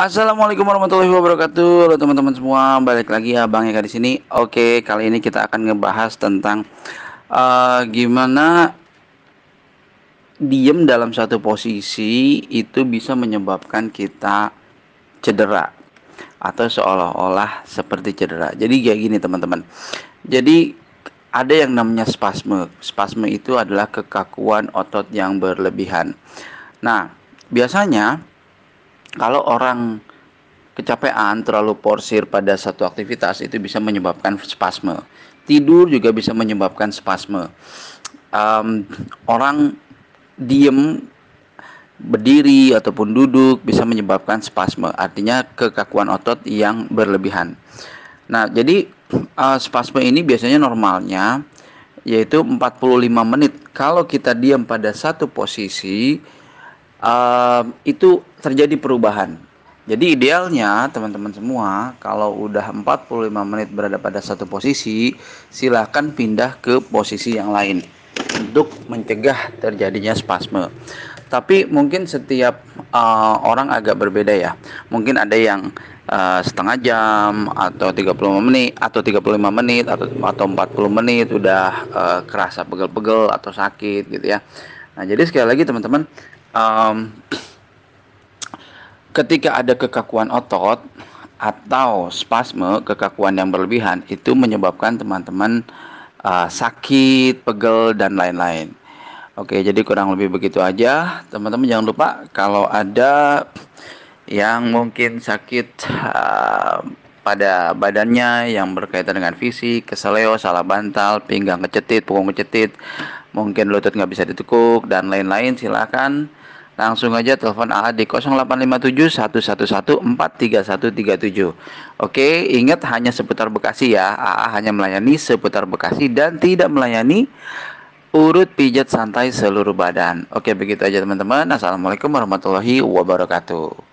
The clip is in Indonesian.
Assalamualaikum warahmatullahi wabarakatuh. Halo teman-teman semua, balik lagi ya Bang Eka di sini. Oke, kali ini kita akan ngebahas tentang uh, gimana diem dalam satu posisi itu bisa menyebabkan kita cedera atau seolah-olah seperti cedera. Jadi kayak gini teman-teman. Jadi ada yang namanya spasme. Spasme itu adalah kekakuan otot yang berlebihan. Nah, biasanya kalau orang kecapean terlalu porsir pada satu aktivitas itu bisa menyebabkan spasme. Tidur juga bisa menyebabkan spasme. Um, orang diem berdiri ataupun duduk bisa menyebabkan spasme, artinya kekakuan otot yang berlebihan. Nah, jadi uh, spasme ini biasanya normalnya yaitu 45 menit. Kalau kita diam pada satu posisi, um, itu terjadi perubahan. Jadi idealnya teman-teman semua kalau udah 45 menit berada pada satu posisi, silahkan pindah ke posisi yang lain untuk mencegah terjadinya spasme. Tapi mungkin setiap uh, orang agak berbeda ya. Mungkin ada yang uh, setengah jam atau 30 menit atau 35 menit atau atau 40 menit udah uh, kerasa pegel-pegel atau sakit gitu ya. Nah, jadi sekali lagi teman-teman um, ketika ada kekakuan otot atau spasme kekakuan yang berlebihan itu menyebabkan teman-teman uh, sakit, pegel dan lain-lain. Oke, jadi kurang lebih begitu aja. Teman-teman jangan lupa kalau ada yang mungkin sakit uh, pada badannya yang berkaitan dengan fisik, keseleo, salah bantal, pinggang kecetit, punggung kecetit, mungkin lutut nggak bisa ditekuk dan lain-lain silahkan langsung aja telepon AA di 0857-111-43137 oke ingat hanya seputar Bekasi ya AA hanya melayani seputar Bekasi dan tidak melayani urut pijat santai seluruh badan oke begitu aja teman-teman Assalamualaikum warahmatullahi wabarakatuh